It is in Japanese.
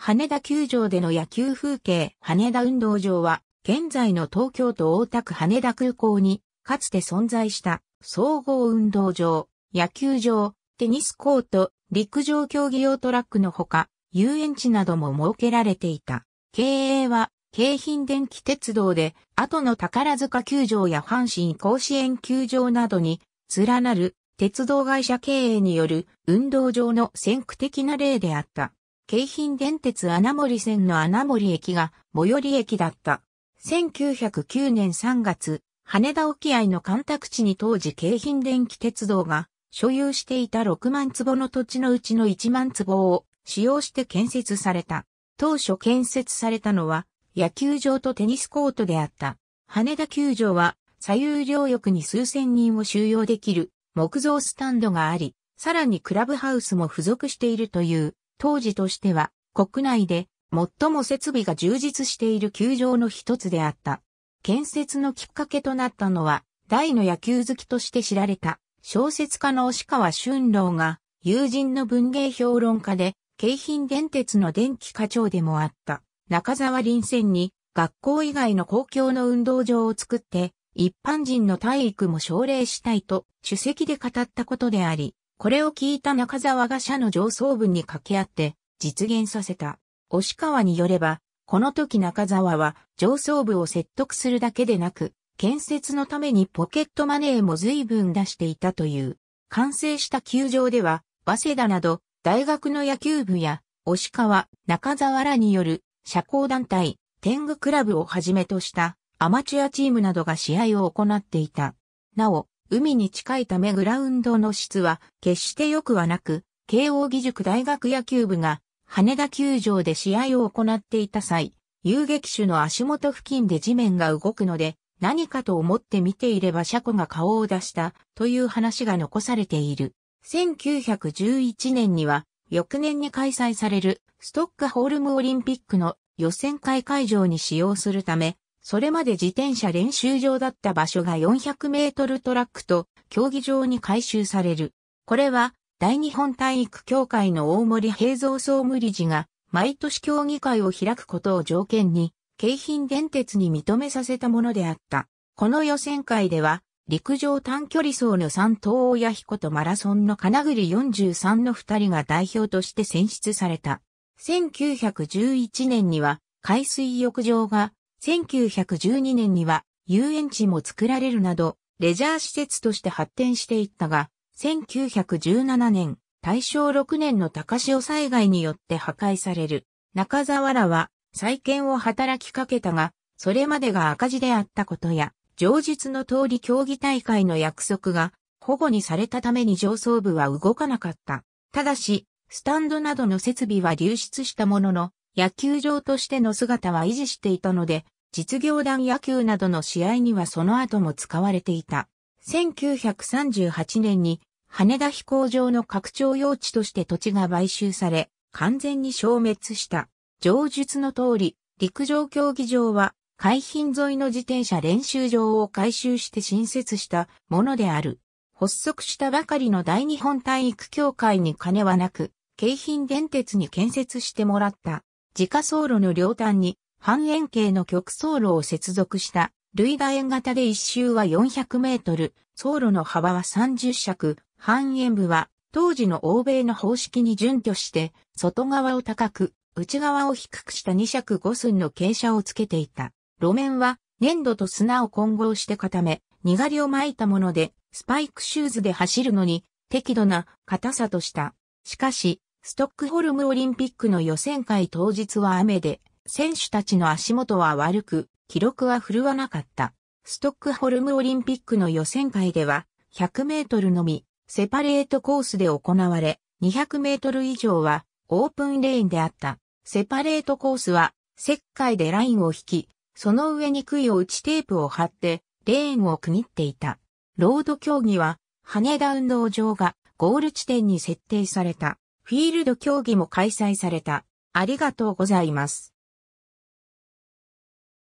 羽田球場での野球風景羽田運動場は現在の東京都大田区羽田空港にかつて存在した総合運動場、野球場、テニスコート、陸上競技用トラックのほか遊園地なども設けられていた。経営は京浜電気鉄道で後の宝塚球場や阪神甲子園球場などに連なる鉄道会社経営による運動場の先駆的な例であった。京浜電鉄穴森線の穴森駅が最寄り駅だった。1909年3月、羽田沖合の干拓地に当時京浜電気鉄道が所有していた6万坪の土地のうちの1万坪を使用して建設された。当初建設されたのは野球場とテニスコートであった。羽田球場は左右両翼に数千人を収容できる木造スタンドがあり、さらにクラブハウスも付属しているという当時としては国内で最も設備が充実している球場の一つであった。建設のきっかけとなったのは、大の野球好きとして知られた小説家の押川俊郎が友人の文芸評論家で京浜電鉄の電気課長でもあった中沢林戦に学校以外の公共の運動場を作って一般人の体育も奨励したいと主席で語ったことであり、これを聞いた中沢が社の上層部に掛け合って実現させた。押川によれば、この時中沢は上層部を説得するだけでなく、建設のためにポケットマネーも随分出していたという。完成した球場では、早稲田など大学の野球部や、押川、中沢らによる社交団体、天狗クラブをはじめとしたアマチュアチームなどが試合を行っていた。なお、海に近いためグラウンドの質は決して良くはなく、慶応義塾大学野球部が羽田球場で試合を行っていた際、遊撃手の足元付近で地面が動くので、何かと思って見ていれば車庫が顔を出したという話が残されている。1911年には、翌年に開催されるストックホルムオリンピックの予選会会場に使用するため、それまで自転車練習場だった場所が400メートルトラックと競技場に改修される。これは大日本体育協会の大森平蔵総務理事が毎年競技会を開くことを条件に京浜電鉄に認めさせたものであった。この予選会では、陸上短距離走の三東親彦とマラソンの金栗43の二人が代表として選出された。1911年には海水浴場が1912年には遊園地も作られるなど、レジャー施設として発展していったが、1917年、大正6年の高潮災害によって破壊される。中沢らは再建を働きかけたが、それまでが赤字であったことや、上述の通り競技大会の約束が保護にされたために上層部は動かなかった。ただし、スタンドなどの設備は流出したものの、野球場としての姿は維持していたので、実業団野球などの試合にはその後も使われていた。1938年に羽田飛行場の拡張用地として土地が買収され、完全に消滅した。上述の通り、陸上競技場は海浜沿いの自転車練習場を改修して新設したものである。発足したばかりの大日本体育協会に金はなく、京浜電鉄に建設してもらった。自家走路の両端に半円形の極走路を接続した類楕円型で一周は400メートル、走路の幅は30尺、半円部は当時の欧米の方式に準拠して外側を高く、内側を低くした2尺5寸の傾斜をつけていた。路面は粘土と砂を混合して固め、にがりを巻いたもので、スパイクシューズで走るのに適度な硬さとした。しかし、ストックホルムオリンピックの予選会当日は雨で、選手たちの足元は悪く、記録は振るわなかった。ストックホルムオリンピックの予選会では、100メートルのみ、セパレートコースで行われ、200メートル以上は、オープンレーンであった。セパレートコースは、石灰でラインを引き、その上に杭を打ちテープを貼って、レーンを区切っていた。ロード競技は、羽田運動場がゴール地点に設定された。フィールド競技も開催された。ありがとうございます。